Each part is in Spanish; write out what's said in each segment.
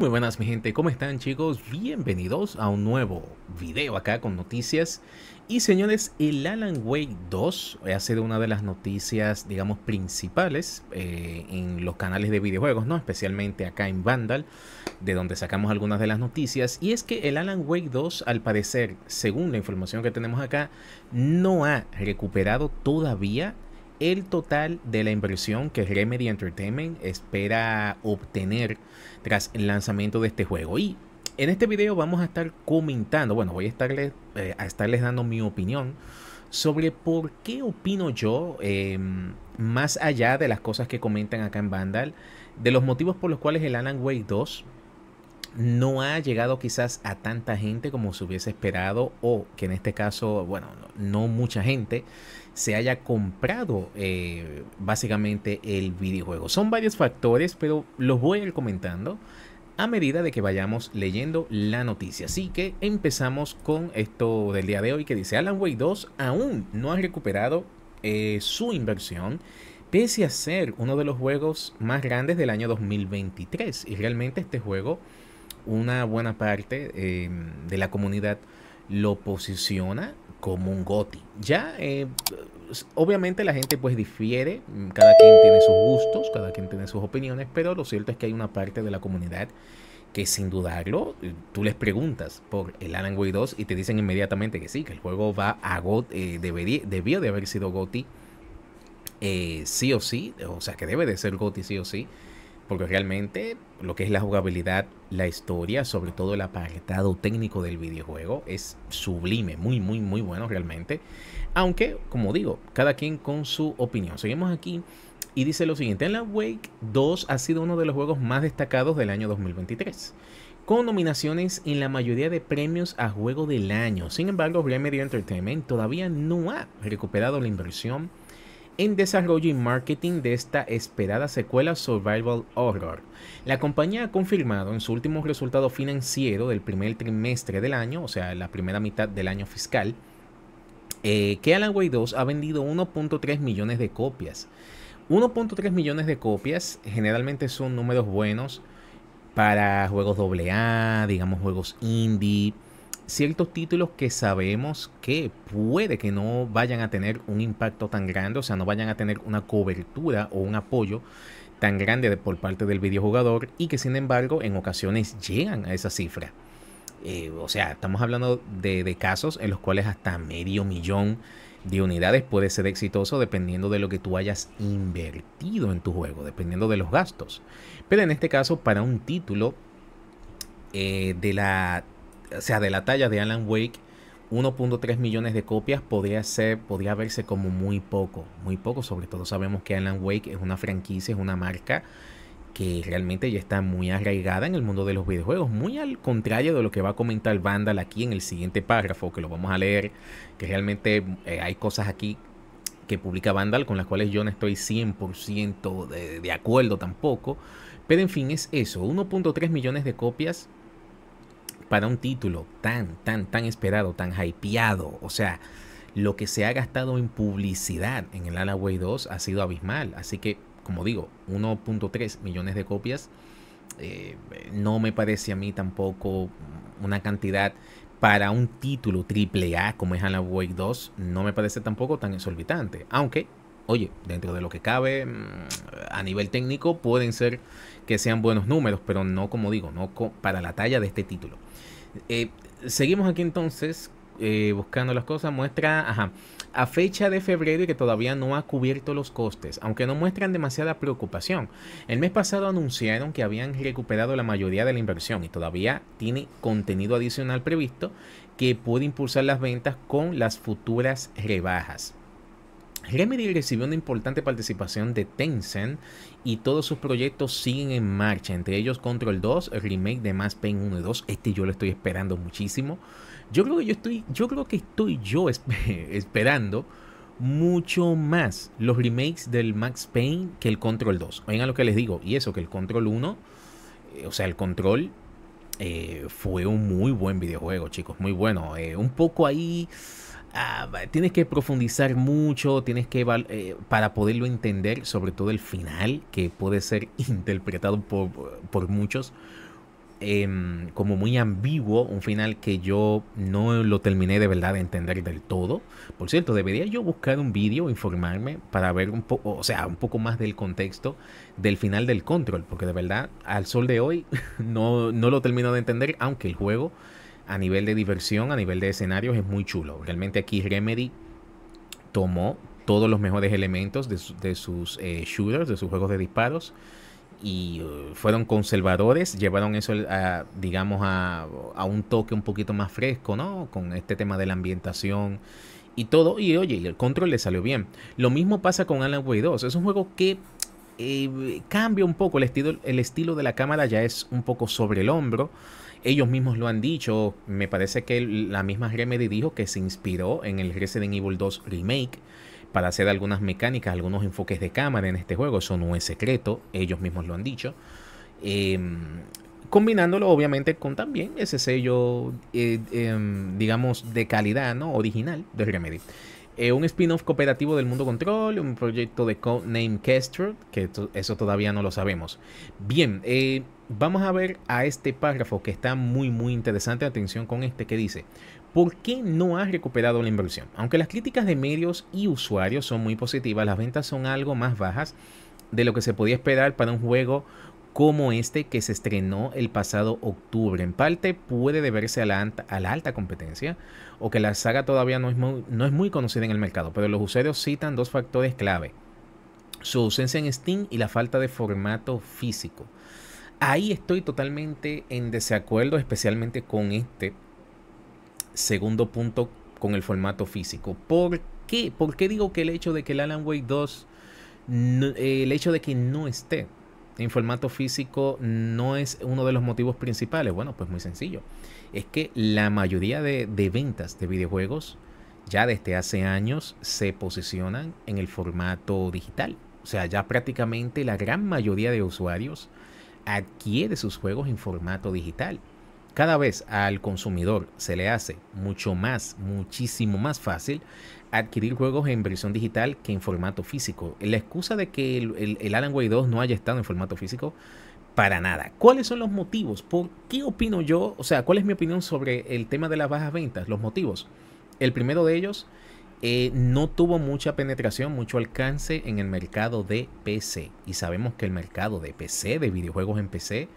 Muy buenas mi gente, ¿cómo están chicos? Bienvenidos a un nuevo video acá con noticias Y señores, el Alan Wake 2 ha sido una de las noticias, digamos, principales eh, en los canales de videojuegos, ¿no? Especialmente acá en Vandal, de donde sacamos algunas de las noticias Y es que el Alan Wake 2, al parecer, según la información que tenemos acá, no ha recuperado todavía el total de la inversión que Remedy Entertainment espera obtener tras el lanzamiento de este juego. Y en este video vamos a estar comentando, bueno, voy a estarles, eh, a estarles dando mi opinión sobre por qué opino yo, em, más allá de las cosas que comentan acá en Vandal, de los motivos por los cuales el Alan Wake 2 no ha llegado quizás a tanta gente como se hubiese esperado o que en este caso, bueno, no mucha gente se haya comprado eh, básicamente el videojuego. Son varios factores, pero los voy a ir comentando a medida de que vayamos leyendo la noticia. Así que empezamos con esto del día de hoy que dice Alan Wake 2 aún no ha recuperado eh, su inversión pese a ser uno de los juegos más grandes del año 2023. Y realmente este juego, una buena parte eh, de la comunidad lo posiciona como un GOTI. Ya, eh, pues, obviamente la gente pues difiere, mm, cada quien tiene sus gustos, cada quien tiene sus opiniones, pero lo cierto es que hay una parte de la comunidad que sin dudarlo, eh, tú les preguntas por el Alan Way 2 y te dicen inmediatamente que sí, que el juego va a GOTI, eh, debió de haber sido GOTI sí o sí, o sea que debe de ser GOTI sí o sí porque realmente lo que es la jugabilidad, la historia, sobre todo el apartado técnico del videojuego, es sublime, muy, muy, muy bueno realmente. Aunque, como digo, cada quien con su opinión. Seguimos aquí y dice lo siguiente, en la Wake 2 ha sido uno de los juegos más destacados del año 2023 con nominaciones en la mayoría de premios a juego del año. Sin embargo, Remedy Entertainment todavía no ha recuperado la inversión en desarrollo y marketing de esta esperada secuela Survival Horror. La compañía ha confirmado en su último resultado financiero del primer trimestre del año, o sea, la primera mitad del año fiscal, eh, que Alan way 2 ha vendido 1.3 millones de copias. 1.3 millones de copias generalmente son números buenos para juegos AA, digamos juegos indie ciertos títulos que sabemos que puede que no vayan a tener un impacto tan grande, o sea, no vayan a tener una cobertura o un apoyo tan grande por parte del videojugador y que sin embargo en ocasiones llegan a esa cifra. Eh, o sea, estamos hablando de, casos en los cuales hasta medio millón de unidades puede ser exitoso dependiendo de lo que tú hayas invertido en tu juego, dependiendo de los gastos. Pero en este caso, para un título eh, de la o sea, de la talla de Alan Wake, 1.3 millones de copias podría ser, podría verse como muy poco, muy poco, sobre todo sabemos que Alan Wake es una franquicia, es una marca que realmente ya está muy arraigada en el mundo de los videojuegos, muy al contrario de lo que va a comentar Vandal aquí en el siguiente párrafo, que lo vamos a leer, que realmente eh, hay cosas aquí que publica Vandal con las cuales yo no estoy 100% de acuerdo tampoco, pero en fin es eso, 1.3 millones de copias para un título tan, tan, tan esperado, tan hypeado. O sea, lo que se ha gastado en publicidad en el Alaway 2 ha sido abismal. Así que, como digo, 1.3 millones de copias eh, no me parece a mí tampoco una cantidad para un título triple A como es Alaway 2, no me parece tampoco tan exorbitante. Aunque oye, dentro de lo que cabe, mm, a nivel técnico, pueden ser que sean buenos números, pero no, como digo, no para la talla de este título. Eh, seguimos aquí entonces eh, buscando las cosas, muestra, a fecha de febrero y que todavía no ha cubierto los costes, aunque no muestran demasiada preocupación. El mes pasado anunciaron que habían recuperado la mayoría de la inversión y todavía tiene contenido adicional previsto que puede impulsar las ventas con las futuras rebajas. Remedy recibió una importante participación de Tencent y todos sus proyectos siguen en marcha, entre ellos Control 2, remake de Max Pain 1 y 2, este yo lo estoy esperando muchísimo. Yo creo que yo estoy, yo creo que estoy yo esperando mucho más los remakes del Max Payne que el Control 2. Oigan lo que les digo, y eso que el Control 1, eh, o sea, el Control eh, fue un muy buen videojuego, chicos, muy bueno. Eh, un poco ahí Ah, tienes que profundizar mucho, tienes que eh, para poderlo entender, sobre todo el final, que puede ser interpretado por, por muchos em, como muy ambiguo, un final que yo no lo terminé de verdad de entender del todo. Por cierto, debería yo buscar un vídeo, informarme para ver un poco, o sea, un poco más del contexto del final del control, porque de verdad al sol de hoy no, no lo termino de entender, aunque el juego a nivel de diversión, a nivel de escenarios, es muy chulo. Realmente aquí Remedy tomó todos los mejores elementos de, sus eh, shooters, de sus juegos de disparos, y uh, fueron conservadores, llevaron eso, digamos, a, un toque un poquito más fresco, ¿no? Con este tema de la ambientación y todo. Y oye, el control le salió bien. Lo mismo pasa con Alan Way 2. Es un juego que eh, cambia un poco el estilo, el estilo de la cámara, ya es un poco sobre el hombro. Ellos mismos lo han dicho. Me parece que la misma Remedy dijo que se inspiró en el Resident Evil 2 Remake para hacer algunas mecánicas, algunos enfoques de cámara en este juego. Eso no es secreto. Ellos mismos lo han dicho. Em, combinándolo obviamente con también ese sello, eh, em, digamos, de calidad, ¿no? Original de Remedy. Eh, un spin-off cooperativo del Mundo Control, un proyecto de Codename Kestrel, que eso todavía no lo sabemos. Bien, eh, vamos a ver a este párrafo que está muy muy interesante, atención con este que dice, ¿por qué no has recuperado la inversión? Aunque las críticas de medios y usuarios son muy positivas, las ventas son algo más bajas de lo que se podía esperar para un juego como este que se estrenó el pasado octubre. En parte puede deberse a la, alta competencia o que la saga todavía no es, muy, no es muy conocida en el mercado, pero los usuarios citan dos factores clave. Su ausencia en Steam y la falta de formato físico. Ahí estoy totalmente en desacuerdo, especialmente con este segundo punto con el formato físico. ¿Por qué? ¿Por qué digo que el hecho de que el Alan Wake 2, eh, el hecho de que no esté en formato físico no es uno de los motivos principales? Bueno, pues muy sencillo. Es que la mayoría de, ventas de videojuegos ya desde hace años se posicionan en el formato digital. O sea, ya prácticamente la gran mayoría de usuarios adquiere sus juegos en formato digital cada vez al consumidor se le hace mucho más, muchísimo más fácil adquirir juegos en versión digital que en formato físico. La excusa de que el, Alan Way 2 no haya estado en formato físico para nada. ¿Cuáles son los motivos? ¿Por qué opino yo? O sea, ¿cuál es mi opinión sobre el tema de las bajas ventas? Los motivos. El primero de ellos eh, no tuvo mucha penetración, mucho alcance en el mercado de PC. Y sabemos que el mercado de PC, de videojuegos en PC,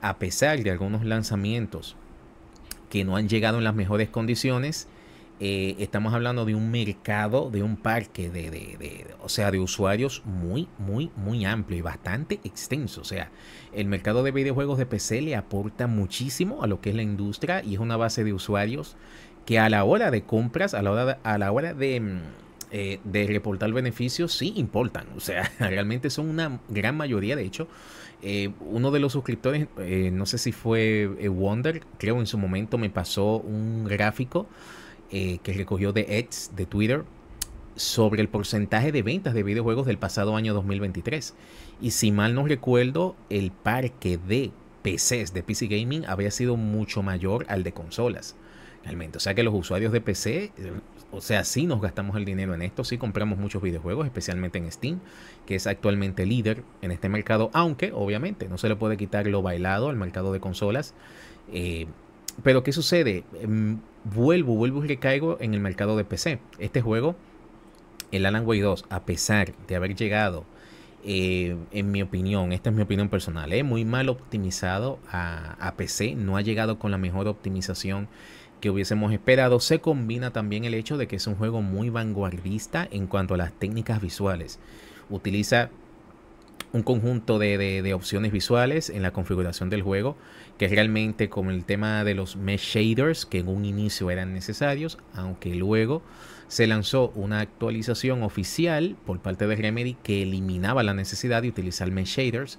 a pesar de algunos lanzamientos que no han llegado en las mejores condiciones, eh, estamos hablando de un mercado, de un parque, de, o sea, de usuarios muy, muy, muy amplio y bastante extenso. O sea, el mercado de videojuegos de PC le aporta muchísimo a lo que es la industria y es una base de usuarios que a la hora de compras, a la hora a la hora de mm, eh, de reportar beneficios sí importan. O sea, realmente son una gran mayoría. De hecho, eh, uno de los suscriptores, eh, no sé si fue Wonder, creo en su momento me pasó un gráfico que recogió de X, de Twitter, sobre el porcentaje de ventas de videojuegos del pasado año 2023. Y si mal no recuerdo, el parque de PCs de PC Gaming había sido mucho mayor al de consolas. Realmente, o sea que los usuarios de PC, eh, o sea, sí nos gastamos el dinero en esto, sí compramos muchos videojuegos, especialmente en Steam, que es actualmente líder en este mercado, aunque obviamente no se le puede quitar lo bailado al mercado de consolas. Eh, pero ¿qué sucede? Em, vuelvo, vuelvo y recaigo en el mercado de PC. Este juego, el Alan Way 2, a pesar de haber llegado, eh, en mi opinión, esta es mi opinión personal, es muy mal optimizado a, a PC, no ha llegado con la mejor optimización que hubiésemos esperado, se combina también el hecho de que es un juego muy vanguardista en cuanto a las técnicas visuales. Utiliza un conjunto de, opciones visuales en la configuración del juego, que realmente como el tema de los mesh shaders, que en un inicio eran necesarios, aunque luego se lanzó una actualización oficial por parte de Remedy que eliminaba la necesidad de utilizar mesh shaders,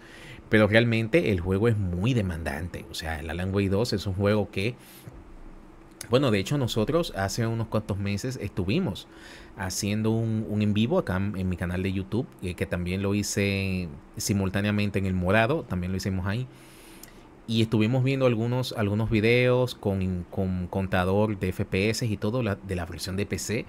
pero realmente el juego es muy demandante, o sea, la Alan Way 2 es un juego que bueno, de hecho nosotros hace unos cuantos meses estuvimos haciendo un, en vivo acá en mi canal de YouTube, eh, que también lo hice simultáneamente en El Morado, también lo hicimos ahí. Y estuvimos viendo algunos, algunos videos con, con contador de FPS y todo de la versión de PC.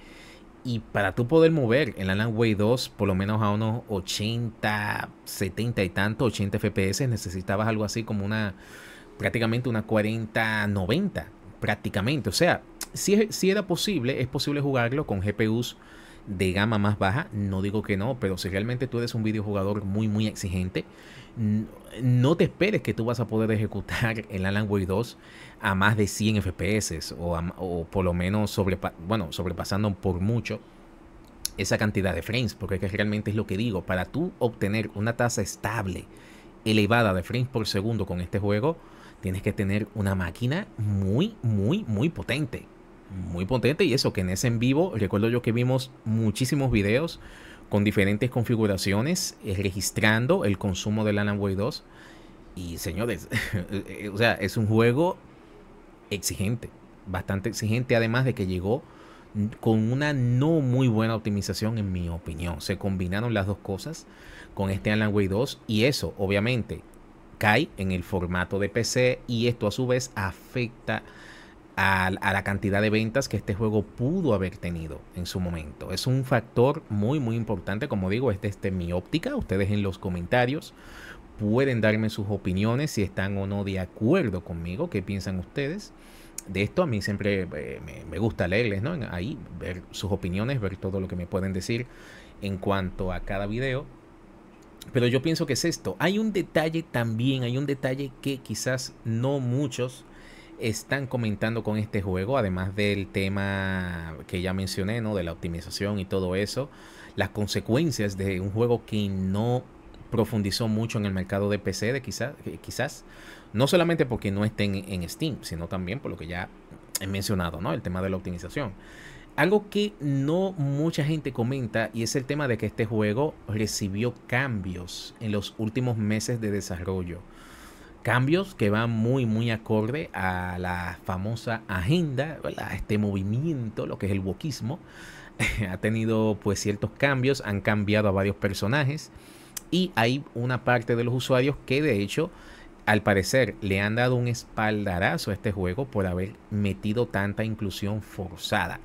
Y para tú poder mover el Alan Way 2 por lo menos a unos 80, 70 y tanto, 80 FPS, necesitabas algo así como una, prácticamente una 40, 90 prácticamente. O sea, si, si era posible, es posible jugarlo con GPUs de gama más baja. No digo que no, pero si realmente tú eres un videojugador muy, muy exigente, no te esperes que tú vas a poder ejecutar el Alan Way 2 a más de 100 FPS o, por lo menos bueno, sobrepasando por mucho esa cantidad de frames, porque que realmente es lo que digo, para tú obtener una tasa estable, elevada de frames por segundo con este juego, tienes que tener una máquina muy, muy, muy potente. Muy potente y eso que en ese en vivo, recuerdo yo que vimos muchísimos videos con diferentes configuraciones eh, registrando el consumo del Alan Way 2. Y señores, eh, eh, o sea, es un juego exigente, bastante exigente, además de que llegó con una no muy buena optimización en mi opinión. Se combinaron las dos cosas con este Alan Way 2 y eso obviamente cae en el formato de PC y esto a su vez afecta a, la cantidad de ventas que este juego pudo haber tenido en su momento. Es un factor muy muy importante, como digo, es desde mi óptica, ustedes en los comentarios pueden darme sus opiniones si están o no de acuerdo conmigo, qué piensan ustedes. De esto a mí siempre eh, me, me, gusta leerles, ¿no? Ahí ver sus opiniones, ver todo lo que me pueden decir en cuanto a cada video. Pero yo pienso que es esto. Hay un detalle también, hay un detalle que quizás no muchos están comentando con este juego, además del tema que ya mencioné, ¿no? De la optimización y todo eso, las consecuencias de un juego que no profundizó mucho en el mercado de PC, de quizás, quizás no solamente porque no estén en Steam, sino también por lo que ya he mencionado, ¿no? El tema de la optimización. Algo que no mucha gente comenta y es el tema de que este juego recibió cambios en los últimos meses de desarrollo. Cambios que van muy muy acorde a la famosa agenda, a este movimiento, lo que es el wokismo. ha tenido pues ciertos cambios, han cambiado a varios personajes y hay una parte de los usuarios que de hecho al parecer le han dado un espaldarazo a este juego por haber metido tanta inclusión forzada.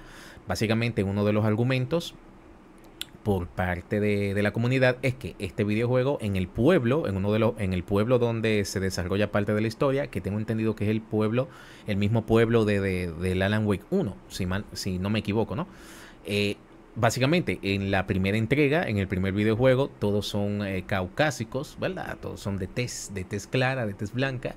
Básicamente uno de los argumentos por parte de, la comunidad es que este videojuego en el pueblo, en uno de los, en el pueblo donde se desarrolla parte de la historia, que tengo entendido que es el pueblo, el mismo pueblo de, de, del Alan Wake 1, si, si no me equivoco, ¿no? Eh, básicamente, en la primera entrega, en el primer videojuego, todos son eh, caucásicos, ¿verdad? Todos son de tez, de tez clara, de tez blanca.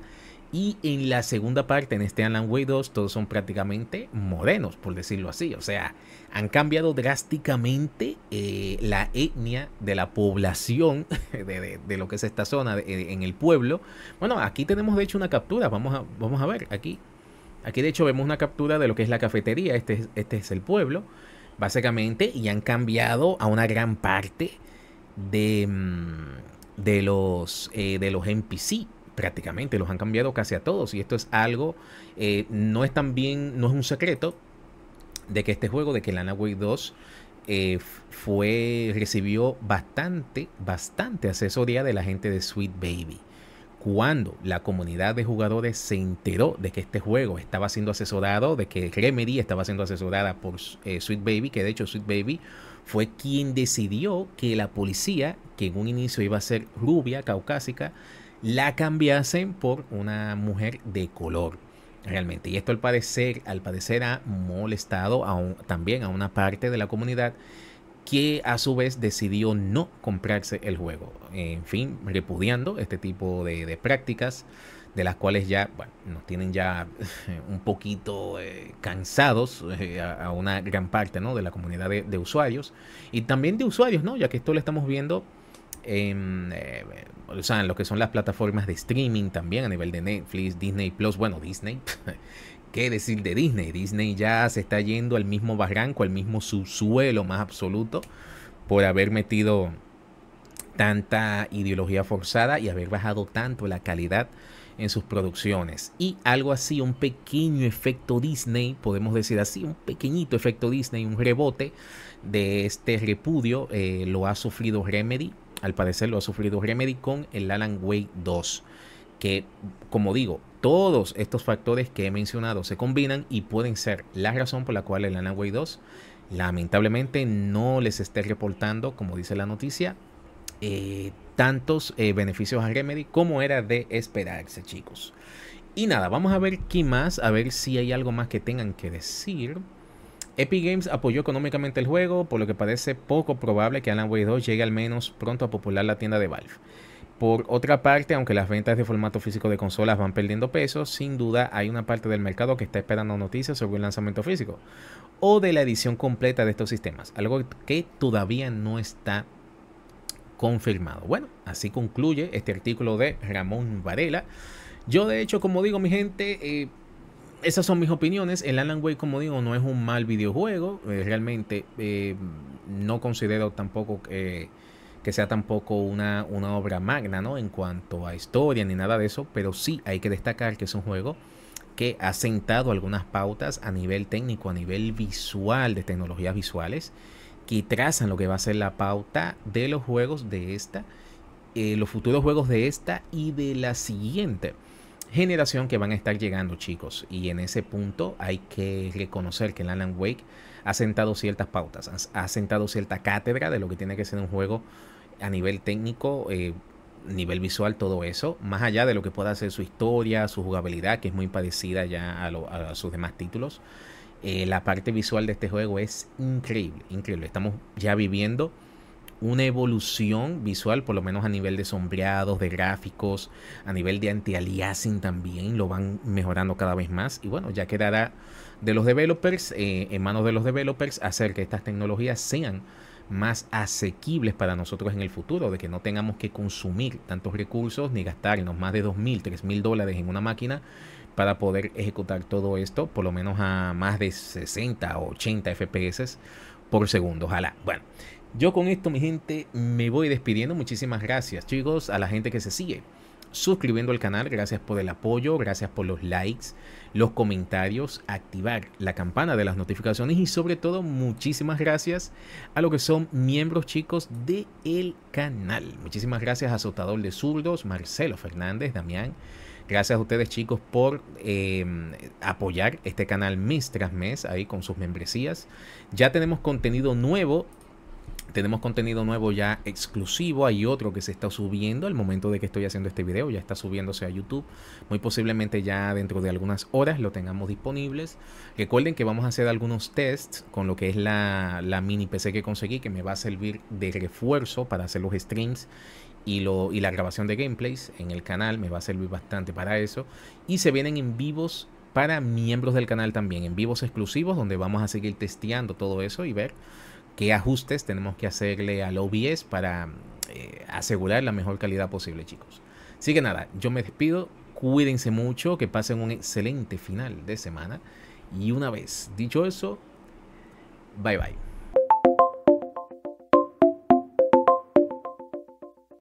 Y en la segunda parte, en este Alan Way 2, todos son prácticamente modernos, por decirlo así. O sea, han cambiado drásticamente eh, la etnia de la población de, lo que es esta zona eh, en el pueblo. Bueno, aquí tenemos de hecho una captura. Vamos a, vamos a ver aquí. Aquí de hecho vemos una captura de lo que es la cafetería. Este es, este es el pueblo, básicamente. Y han cambiado a una gran parte de, mm, de, los, eh, de los NPC prácticamente los han cambiado casi a todos y esto es algo, eh, no es tan bien no es un secreto de que este juego de que Lana Way 2 fue, recibió bastante, bastante asesoría de la gente de Sweet Baby. Cuando la comunidad de jugadores se enteró de que este juego estaba siendo asesorado, de que Remedy estaba siendo asesorada por eh, Sweet Baby, que de hecho Sweet Baby fue quien decidió que la policía, que en un inicio iba a ser rubia, caucásica, la cambiasen por una mujer de color realmente. Y esto al parecer, al parecer ha molestado también a una parte de la comunidad que a su vez decidió no comprarse el juego. En fin, repudiando este tipo de, prácticas de las cuales ya bueno, nos tienen ya un poquito eh, cansados eh, a, una gran parte ¿no? de la comunidad de, usuarios y también de usuarios, ¿no? ya que esto lo estamos viendo en eh, o sea, lo que son las plataformas de streaming también a nivel de Netflix, Disney Plus, bueno, Disney, ¿qué decir de Disney? Disney ya se está yendo al mismo barranco, al mismo subsuelo más absoluto por haber metido tanta ideología forzada y haber bajado tanto la calidad en sus producciones. Y algo así, un pequeño efecto Disney, podemos decir así, un pequeñito efecto Disney, un rebote de este repudio, eh, lo ha sufrido Remedy al parecer lo ha sufrido Remedy con el Alan Way 2, que como digo, todos estos factores que he mencionado se combinan y pueden ser la razón por la cual el Alan Way 2 lamentablemente no les esté reportando, como dice la noticia, eh, tantos eh, beneficios a Remedy como era de esperarse, chicos. Y nada, vamos a ver qué más, a ver si hay algo más que tengan que decir. Epic Games apoyó económicamente el juego, por lo que parece poco probable que Alan Wake 2 llegue al menos pronto a popular la tienda de Valve. Por otra parte, aunque las ventas de formato físico de consolas van perdiendo peso, sin duda hay una parte del mercado que está esperando noticias sobre un lanzamiento físico o de la edición completa de estos sistemas, algo que todavía no está confirmado. Bueno, así concluye este artículo de Ramón Varela. Yo de hecho, como digo mi gente, eh, esas son mis opiniones. El Alan Way, como digo, no es un mal videojuego. Eh, realmente eh, no considero tampoco eh, que sea tampoco una, una obra magna, ¿no? En cuanto a historia ni nada de eso. Pero sí hay que destacar que es un juego que ha sentado algunas pautas a nivel técnico, a nivel visual, de tecnologías visuales, que trazan lo que va a ser la pauta de los juegos de esta, los futuros juegos de esta y de la siguiente generación que van a estar llegando, chicos. Y en ese punto hay que reconocer que el Alan Wake ha sentado ciertas pautas, ha sentado cierta cátedra de lo que tiene que ser un juego a nivel técnico, eh, nivel visual, todo eso. Más allá de lo que pueda ser su historia, su jugabilidad, que es muy parecida ya a, sus demás títulos. Eh, la parte visual de este juego es increíble, increíble. Estamos ya viviendo una evolución visual, por lo menos a nivel de sombreados, de gráficos, a nivel de anti-aliasing también, lo van mejorando cada vez más. Y bueno, ya quedará de los developers, eh, en manos de los developers, hacer que estas tecnologías sean más asequibles para nosotros en el futuro, de que no tengamos que consumir tantos recursos ni gastarnos más de 2.000, 3.000 dólares en una máquina para poder ejecutar todo esto, por lo menos a más de 60 o 80 FPS por segundo. Ojalá. Bueno, yo con esto, mi gente, me voy despidiendo. Muchísimas gracias, chicos, a la gente que se sigue suscribiendo al canal. Gracias por el apoyo, gracias por los likes, los comentarios, activar la campana de las notificaciones y sobre todo muchísimas gracias a los que son miembros chicos del el canal. Muchísimas gracias a Sotador de Zurdos, Marcelo Fernández, Damián. Gracias a ustedes chicos por em, apoyar este canal mes tras mes ahí con sus membresías. Ya tenemos contenido nuevo tenemos contenido nuevo ya exclusivo, hay otro que se está subiendo al momento de que estoy haciendo este video, ya está subiéndose a YouTube, muy posiblemente ya dentro de algunas horas lo tengamos disponibles. Recuerden que vamos a hacer algunos tests con lo que es la, mini PC que conseguí, que me va a servir de refuerzo para hacer los streams y, lo, y la grabación de gameplays en el canal, me va a servir bastante para eso. Y se vienen en vivos para miembros del canal también, en vivos exclusivos, donde vamos a seguir testeando todo eso y ver qué ajustes tenemos que hacerle al OBS para eh, asegurar la mejor calidad posible, chicos. Así que nada, yo me despido, cuídense mucho, que pasen un excelente final de semana y una vez dicho eso, bye bye.